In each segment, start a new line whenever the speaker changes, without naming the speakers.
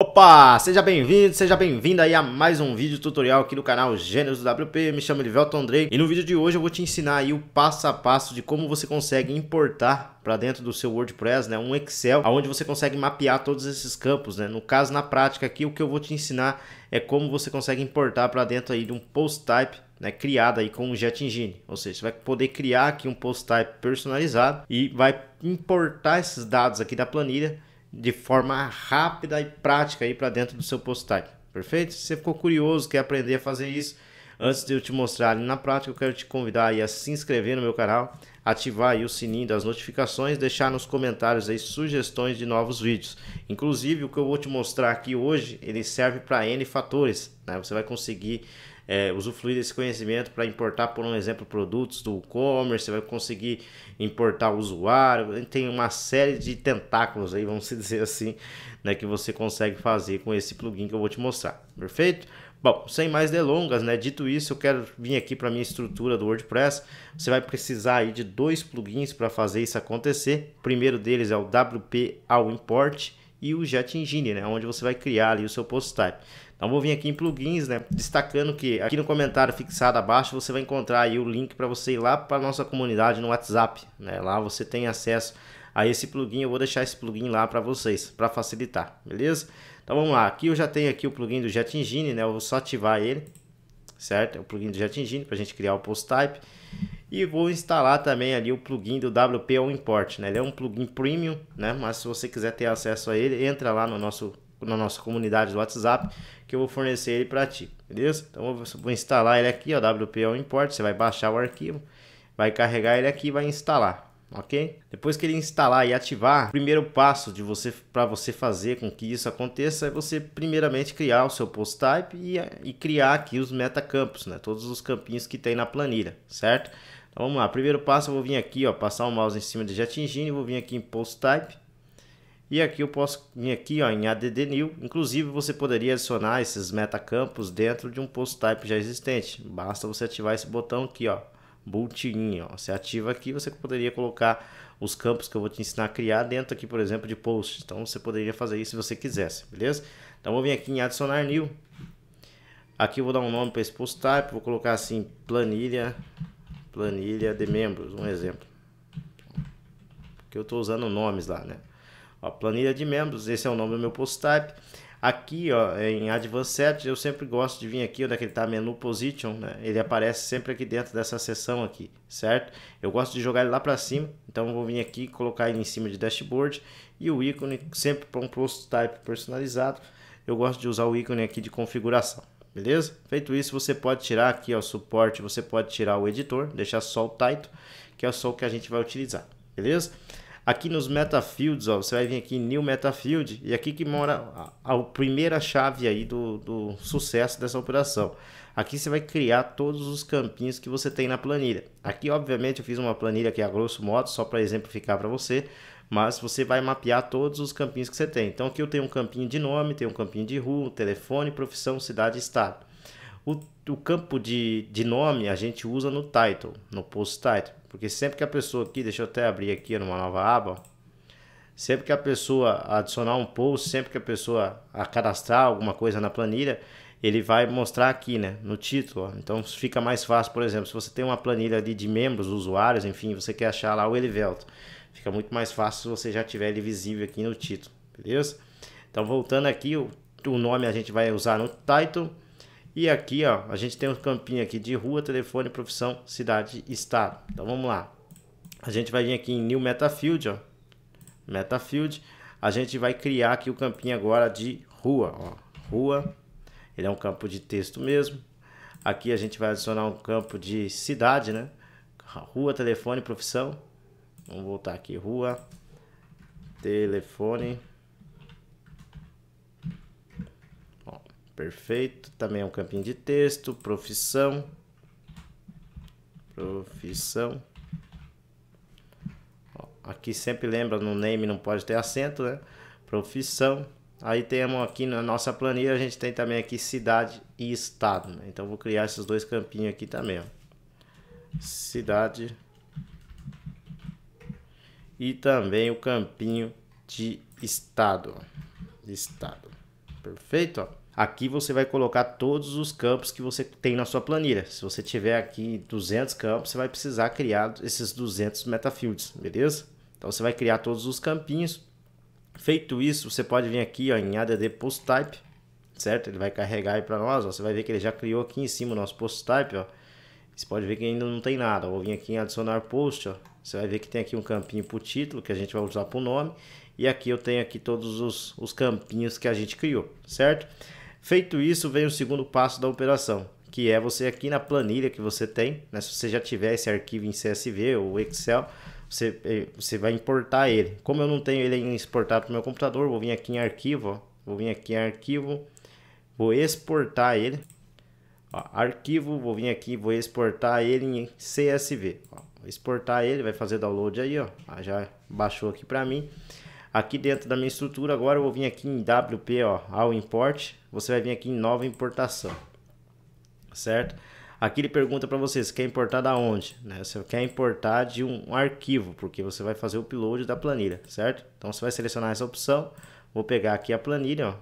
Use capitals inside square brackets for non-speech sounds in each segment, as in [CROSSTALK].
Opa, seja bem-vindo, seja bem-vinda aí a mais um vídeo tutorial aqui no canal Gêneros do WP, me chamo Livelton Andrei e no vídeo de hoje eu vou te ensinar aí o passo a passo de como você consegue importar para dentro do seu WordPress, né, um Excel, onde você consegue mapear todos esses campos, né, no caso na prática aqui o que eu vou te ensinar é como você consegue importar para dentro aí de um post type né, criada aí com o Jet Engine. Ou seja, você vai poder criar aqui um post type personalizado e vai importar esses dados aqui da planilha de forma rápida e prática aí para dentro do seu postag, perfeito? Se você ficou curioso, quer aprender a fazer isso, antes de eu te mostrar na prática, eu quero te convidar aí a se inscrever no meu canal, ativar aí o sininho das notificações, deixar nos comentários aí sugestões de novos vídeos. Inclusive, o que eu vou te mostrar aqui hoje, ele serve para N fatores, né? Você vai conseguir é, usufruir desse conhecimento para importar, por um exemplo, produtos do e-commerce, você vai conseguir importar o usuário, tem uma série de tentáculos aí, vamos [LAUGHS] dizer assim, né, que você consegue fazer com esse plugin que eu vou te mostrar, perfeito? Bom, sem mais delongas, né? Dito isso, eu quero vir aqui para minha estrutura do WordPress. Você vai precisar aí de dois plugins para fazer isso acontecer. O primeiro deles é o WP ao import e o Jet Engine, né? Onde você vai criar ali o seu post type. Então vou vir aqui em plugins, né? Destacando que aqui no comentário fixado abaixo você vai encontrar aí o link para você ir lá para nossa comunidade no WhatsApp, né? Lá você tem acesso a esse plugin, eu vou deixar esse plugin lá para vocês, para facilitar, beleza? Então vamos lá, aqui eu já tenho aqui o plugin do Jet Engine, né? Eu vou só ativar ele, certo? É o plugin do Jet Engine para a gente criar o post type. E vou instalar também ali o plugin do WP On Import, né? Ele é um plugin premium, né? Mas se você quiser ter acesso a ele, entra lá no nosso, na nossa comunidade do WhatsApp que eu vou fornecer ele para ti, beleza? Então eu vou instalar ele aqui, ó, WP On Import, você vai baixar o arquivo, vai carregar ele aqui e vai instalar. Ok? Depois que ele instalar e ativar, o primeiro passo de você para você fazer com que isso aconteça é você primeiramente criar o seu post type e, e criar aqui os metacampos, né? Todos os campinhos que tem na planilha, certo? Então, vamos lá, primeiro passo eu vou vir aqui, ó, passar o mouse em cima de Jet Engine, vou vir aqui em Post Type. E aqui eu posso vir aqui ó, em ADD New, inclusive você poderia adicionar esses metacampos dentro de um post type já existente. Basta você ativar esse botão aqui, ó, built-in, ó. Você ativa aqui, você poderia colocar os campos que eu vou te ensinar a criar dentro aqui, por exemplo, de post. Então você poderia fazer isso se você quisesse, beleza? Então vou vir aqui em adicionar new. Aqui eu vou dar um nome para esse post type, vou colocar assim planilha planilha de membros, um exemplo. Que eu estou usando nomes lá, né? Ó, planilha de membros, esse é o nome do meu post type. Aqui, ó, em Advanced Set, eu sempre gosto de vir aqui onde é que ele está, menu Position, né? Ele aparece sempre aqui dentro dessa seção aqui, certo? Eu gosto de jogar ele lá para cima, então vou vir aqui colocar ele em cima de Dashboard e o ícone sempre para um post type personalizado. Eu gosto de usar o ícone aqui de configuração. Beleza? Feito isso, você pode tirar aqui o suporte, você pode tirar o editor, deixar só o title, que é só o que a gente vai utilizar. Beleza? Aqui nos metafields, ó, você vai vir aqui em new metafield e aqui que mora a, a primeira chave aí do, do sucesso dessa operação. Aqui você vai criar todos os campinhos que você tem na planilha. Aqui, obviamente, eu fiz uma planilha aqui é a grosso modo, só para exemplificar para você, mas você vai mapear todos os campinhos que você tem. Então aqui eu tenho um campinho de nome, tenho um campinho de rua, telefone, profissão, cidade, estado. O, o campo de, de nome a gente usa no title, no post title, porque sempre que a pessoa aqui, deixa eu até abrir aqui numa nova aba, sempre que a pessoa adicionar um post, sempre que a pessoa a cadastrar alguma coisa na planilha, ele vai mostrar aqui, né, no título. Ó. Então fica mais fácil, por exemplo, se você tem uma planilha ali de membros, usuários, enfim, você quer achar lá o Elivelto. Fica muito mais fácil se você já tiver ele visível aqui no título, beleza? Então voltando aqui, o, o nome a gente vai usar no title. E aqui, ó, a gente tem um campinho aqui de rua, telefone, profissão, cidade, estado. Então vamos lá. A gente vai vir aqui em New Metafield, ó. Metafield. A gente vai criar aqui o campinho agora de rua, ó. Rua. Ele é um campo de texto mesmo. Aqui a gente vai adicionar um campo de cidade, né? Rua, telefone, profissão. Vamos voltar aqui, rua, telefone. Ó, perfeito. Também é um campinho de texto, profissão. Profissão. Ó, aqui sempre lembra, no name não pode ter acento, né? Profissão. Aí temos aqui na nossa planilha, a gente tem também aqui cidade e estado. Né? Então vou criar esses dois campinhos aqui também. Ó. Cidade e também o campinho de estado. Estado. Perfeito? Aqui você vai colocar todos os campos que você tem na sua planilha. Se você tiver aqui 200 campos, você vai precisar criar esses 200 metafields, beleza? Então você vai criar todos os campinhos. Feito isso, você pode vir aqui ó, em add post type, certo? Ele vai carregar aí para nós, ó. você vai ver que ele já criou aqui em cima o nosso post type, ó. Você pode ver que ainda não tem nada. vou vir aqui em adicionar post, ó. Você vai ver que tem aqui um campinho para o título, que a gente vai usar para o nome. E aqui eu tenho aqui todos os, os campinhos que a gente criou, certo? Feito isso, vem o segundo passo da operação, que é você aqui na planilha que você tem, né? se você já tiver esse arquivo em CSV ou Excel, você, eh, você vai importar ele. Como eu não tenho ele exportado para o meu computador, vou vir aqui em arquivo, ó. vou vir aqui em arquivo, vou exportar ele, ó, arquivo, vou vir aqui, vou exportar ele em CSV, ó exportar ele, vai fazer download aí, ó. Ah, já baixou aqui para mim. Aqui dentro da minha estrutura, agora eu vou vir aqui em WP, ó, ao import. Você vai vir aqui em nova importação, certo? Aqui ele pergunta para você, você quer importar da onde? Né? Você quer importar de um arquivo, porque você vai fazer o upload da planilha, certo? Então você vai selecionar essa opção. Vou pegar aqui a planilha, ó.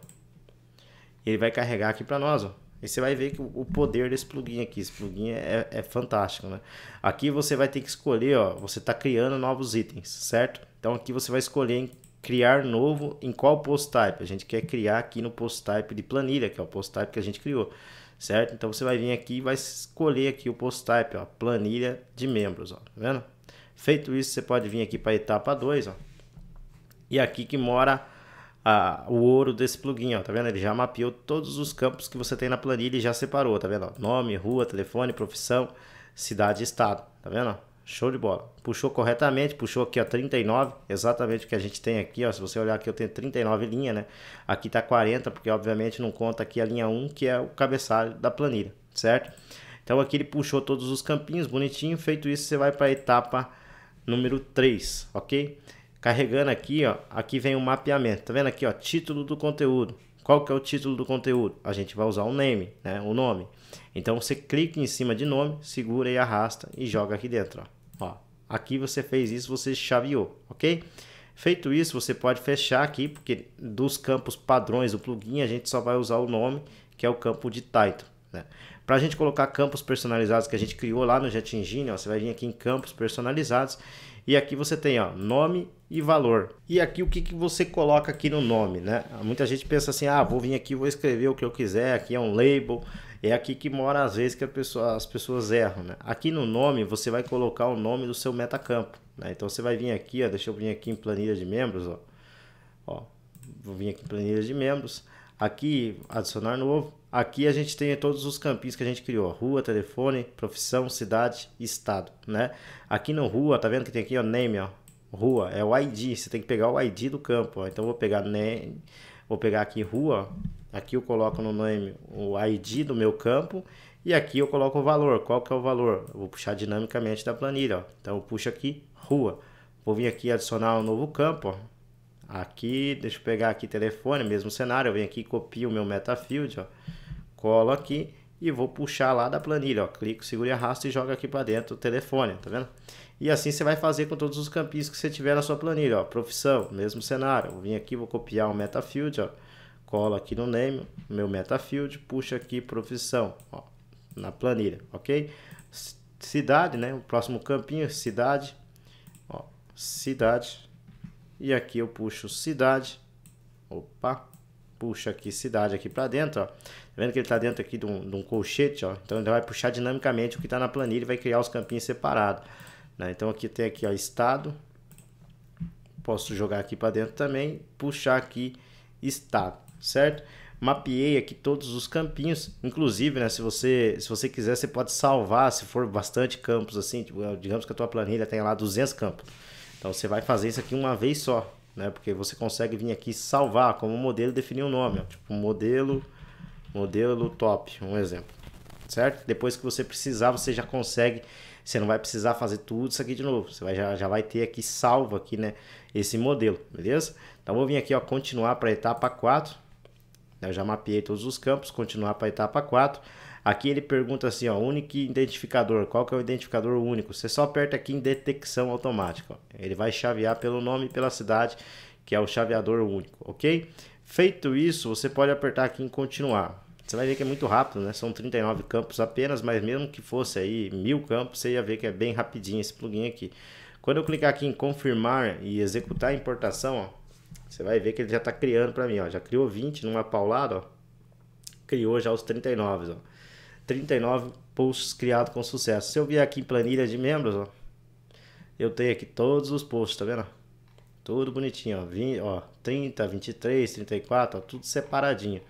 Ele vai carregar aqui para nós, ó. E você vai ver que o poder desse plugin aqui, esse plugin é, é fantástico, né? Aqui você vai ter que escolher, ó, você está criando novos itens, certo? Então aqui você vai escolher em criar novo em qual post type. A gente quer criar aqui no post type de planilha, que é o post type que a gente criou, certo? Então você vai vir aqui e vai escolher aqui o post type, ó, planilha de membros, ó, tá vendo? Feito isso, você pode vir aqui para a etapa 2, ó. E é aqui que mora a, o ouro desse plugin, ó, tá vendo? Ele já mapeou todos os campos que você tem na planilha e já separou, tá vendo? nome, rua, telefone, profissão, cidade e estado, tá vendo? Show de bola. Puxou corretamente, puxou aqui, ó, 39, exatamente o que a gente tem aqui, ó. Se você olhar aqui, eu tenho 39 linhas, né? Aqui tá 40, porque obviamente não conta aqui a linha 1, que é o cabeçalho da planilha, certo? Então aqui ele puxou todos os campinhos, bonitinho. Feito isso, você vai para a etapa número 3, ok? Carregando aqui, ó, aqui vem o mapeamento. Tá vendo aqui, ó, título do conteúdo. Qual que é o título do conteúdo? A gente vai usar o name, né, o nome. Então você clica em cima de nome, segura e arrasta e joga aqui dentro, ó. ó aqui você fez isso, você chaveou, ok? Feito isso, você pode fechar aqui, porque dos campos padrões do plugin, a gente só vai usar o nome, que é o campo de title. Né? Para a gente colocar campos personalizados que a gente criou lá no JetEngine, ó, você vai vir aqui em campos personalizados e aqui você tem ó, nome e valor. E aqui o que, que você coloca aqui no nome, né? Muita gente pensa assim, ah, vou vir aqui, vou escrever o que eu quiser, aqui é um label. É aqui que mora às vezes que pessoa, as pessoas erram, né? Aqui no nome você vai colocar o nome do seu metacampo, né? Então você vai vir aqui, ó, deixa eu vir aqui em planilha de membros, ó. ó vou vir aqui em planilha de membros. Aqui, adicionar novo Aqui a gente tem todos os campinhos que a gente criou: rua, telefone, profissão, cidade, estado, né? Aqui no rua, tá vendo que tem aqui o name, ó, rua, é o ID, você tem que pegar o ID do campo, ó. Então vou pegar name, vou pegar aqui rua, aqui eu coloco no name o ID do meu campo e aqui eu coloco o valor. Qual que é o valor? Eu vou puxar dinamicamente da planilha, ó. Então eu puxo aqui rua. Vou vir aqui adicionar um novo campo, ó. Aqui, deixa eu pegar aqui telefone, mesmo cenário. Eu venho aqui e copio o meu metafield, ó colo aqui e vou puxar lá da planilha, ó, clico, seguro e arrasto e joga aqui para dentro o telefone, tá vendo? E assim você vai fazer com todos os campinhos que você tiver na sua planilha, ó, profissão, mesmo cenário, vou vir aqui, vou copiar o metafield, ó, colo aqui no name, meu metafield, puxa aqui profissão, ó, na planilha, ok? Cidade, né, o próximo campinho, cidade, ó, cidade, e aqui eu puxo cidade, opa, puxa aqui cidade aqui para dentro, ó. Tá vendo que ele está dentro aqui de um, de um, colchete, ó. Então ele vai puxar dinamicamente o que está na planilha e vai criar os campinhos separados. Né? Então aqui tem aqui, ó, estado. Posso jogar aqui para dentro também, puxar aqui estado, certo? Mapeei aqui todos os campinhos, inclusive, né, se você, se você quiser, você pode salvar, se for bastante campos assim, tipo, digamos que a tua planilha tenha lá 200 campos. Então você vai fazer isso aqui uma vez só, né? Porque você consegue vir aqui salvar como modelo definir o um nome, ó, tipo modelo, modelo top, um exemplo, certo? Depois que você precisar, você já consegue, você não vai precisar fazer tudo isso aqui de novo, você vai, já, já vai ter aqui salvo aqui, né? Esse modelo, beleza? Então vou vir aqui, ó, continuar para a etapa 4, eu já mapeei todos os campos, continuar para a etapa 4, Aqui ele pergunta assim, ó, único identificador. Qual que é o identificador único? Você só aperta aqui em detecção automática. Ó. Ele vai chavear pelo nome e pela cidade, que é o chaveador único, ok? Feito isso, você pode apertar aqui em continuar. Você vai ver que é muito rápido, né? São 39 campos apenas, mas mesmo que fosse aí mil campos, você ia ver que é bem rapidinho esse plugin aqui. Quando eu clicar aqui em confirmar e executar a importação, ó, você vai ver que ele já está criando para mim, ó. Já criou 20 numa paulada, ó. Criou já os 39, ó. 39 posts criados com sucesso. Se eu vier aqui em planilha de membros, ó, eu tenho aqui todos os posts, tá vendo? Tudo bonitinho, ó, 20, ó 30, 23, 34, ó, tudo separadinho.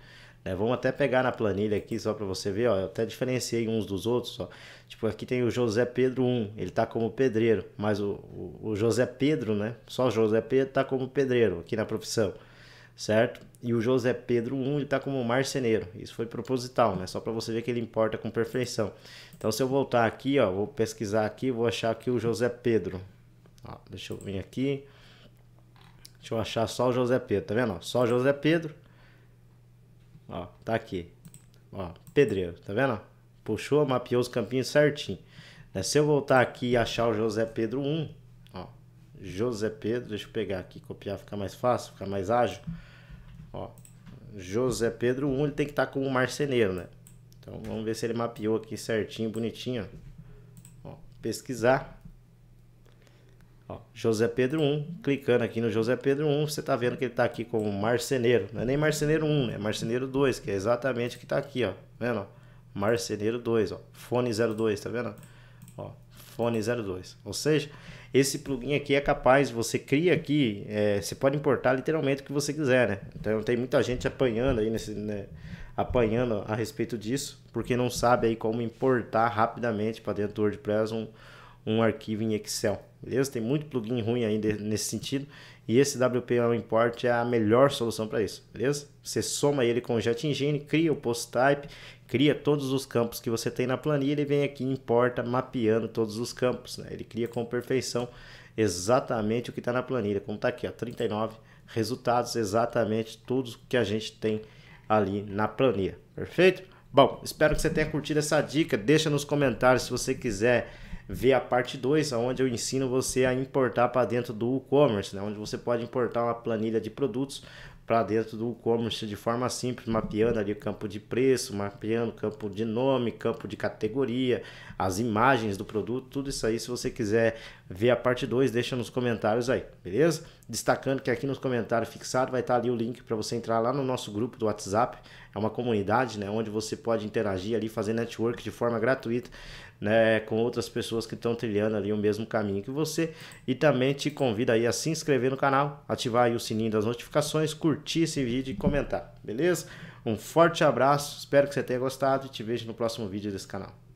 Né? Vamos até pegar na planilha aqui só para você ver, ó, eu até diferenciei uns dos outros, ó. Tipo, aqui tem o José Pedro 1, ele tá como pedreiro, mas o, o, o José Pedro, né, só José Pedro tá como pedreiro aqui na profissão certo? E o José Pedro 1 ele está como marceneiro. Isso foi proposital, né? Só para você ver que ele importa com perfeição. Então se eu voltar aqui, ó, vou pesquisar aqui, vou achar aqui o José Pedro. Ó, deixa eu vir aqui. Deixa eu achar só o José Pedro, tá vendo? só o José Pedro. Ó, tá aqui. Ó, pedreiro, tá vendo? Puxou, mapeou os campinhos certinho. Né, se eu voltar aqui e achar o José Pedro 1, José Pedro, deixa eu pegar aqui, copiar fica mais fácil, fica mais ágil. Ó, José Pedro 1, ele tem que estar tá como marceneiro, né? Então vamos ver se ele mapeou aqui certinho, bonitinho. Ó, pesquisar. Ó, José Pedro 1, clicando aqui no José Pedro 1, você tá vendo que ele tá aqui como marceneiro. Não é nem marceneiro 1, é marceneiro 2, que é exatamente o que tá aqui, ó. Tá vendo? Marceneiro 2, ó. Fone 02, tá vendo? Ó, fone 02. Ou seja, esse plugin aqui é capaz, você cria aqui, é, você pode importar literalmente o que você quiser, né? Então tem muita gente apanhando aí nesse, né? apanhando a respeito disso, porque não sabe aí como importar rapidamente para dentro do WordPress um, um arquivo em Excel, beleza? Tem muito plugin ruim ainda nesse sentido e esse WP ao é import é a melhor solução para isso, beleza? Você soma ele com o JetEngine, cria o post type, cria todos os campos que você tem na planilha e vem aqui e importa mapeando todos os campos, né? Ele cria com perfeição exatamente o que está na planilha, como está aqui, ó, 39 resultados, exatamente tudo que a gente tem ali na planilha, perfeito? Bom, espero que você tenha curtido essa dica, deixa nos comentários se você quiser ver a parte 2, onde eu ensino você a importar para dentro do e-commerce, né? onde você pode importar uma planilha de produtos para dentro do e-commerce de forma simples, mapeando ali o campo de preço, mapeando campo de nome, campo de categoria, as imagens do produto, tudo isso aí. Se você quiser ver a parte 2, deixa nos comentários aí, beleza? Destacando que aqui nos comentários fixados vai estar ali o link para você entrar lá no nosso grupo do WhatsApp. É uma comunidade, né? Onde você pode interagir ali, fazer network de forma gratuita, né? Com outras pessoas que estão trilhando ali o mesmo caminho que você. E também te convida aí a se inscrever no canal, ativar o sininho das notificações, curtir esse vídeo e comentar, beleza? Um forte abraço, espero que você tenha gostado e te vejo no próximo vídeo desse canal.